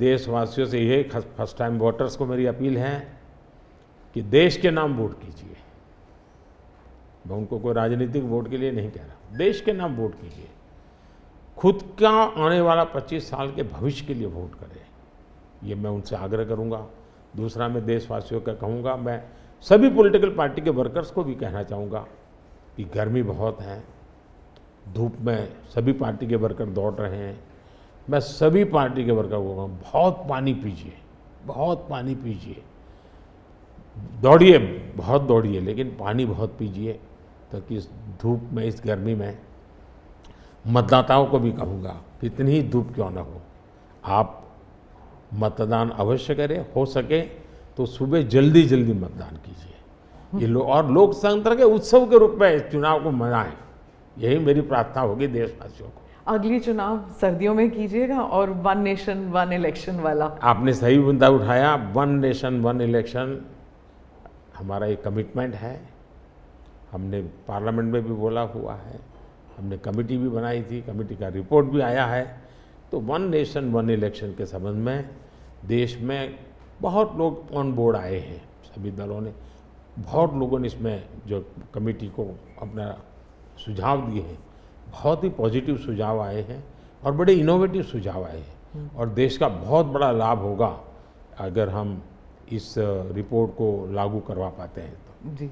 देशवासियों से ये फर्स्ट टाइम वोटर्स को मेरी अपील है कि देश के नाम वोट कीजिए मैं उनको कोई राजनीतिक वोट के लिए नहीं कह रहा देश के नाम वोट कीजिए खुद का आने वाला 25 साल के भविष्य के लिए वोट करें ये मैं उनसे आग्रह करूंगा दूसरा मैं देशवासियों का कहूंगा मैं सभी पॉलिटिकल पार्टी के वर्कर्स को भी कहना चाहूँगा कि गर्मी बहुत है धूप में सभी पार्टी के वर्कर दौड़ रहे हैं मैं सभी पार्टी के वर्कर को बहुत पानी पीजिए बहुत पानी पीजिए दौड़िए बहुत दौड़िए लेकिन पानी बहुत पीजिए ताकि इस धूप में इस गर्मी में मतदाताओं को भी कहूँगा कितनी इतनी ही धूप क्यों ना हो आप मतदान अवश्य करें हो सके तो सुबह जल्दी जल्दी मतदान कीजिए ये लो, और लोकतंत्र के उत्सव के रूप में इस चुनाव को मनाएं यही मेरी प्रार्थना होगी देशवासियों को अगली चुनाव सर्दियों में कीजिएगा और वन नेशन वन इलेक्शन वाला आपने सही मुद्दा उठाया वन नेशन वन इलेक्शन हमारा एक कमिटमेंट है हमने पार्लियामेंट में भी बोला हुआ है हमने कमेटी भी बनाई थी कमेटी का रिपोर्ट भी आया है तो वन नेशन वन इलेक्शन के संबंध में देश में बहुत लोग ऑन बोर्ड आए हैं सभी दलों ने बहुत लोगों ने इसमें जो कमेटी को अपना सुझाव दिए हैं बहुत ही पॉजिटिव सुझाव आए हैं और बड़े इनोवेटिव सुझाव आए हैं हम्म। और देश का बहुत बड़ा लाभ होगा अगर हम इस रिपोर्ट को लागू करवा पाते हैं तो जी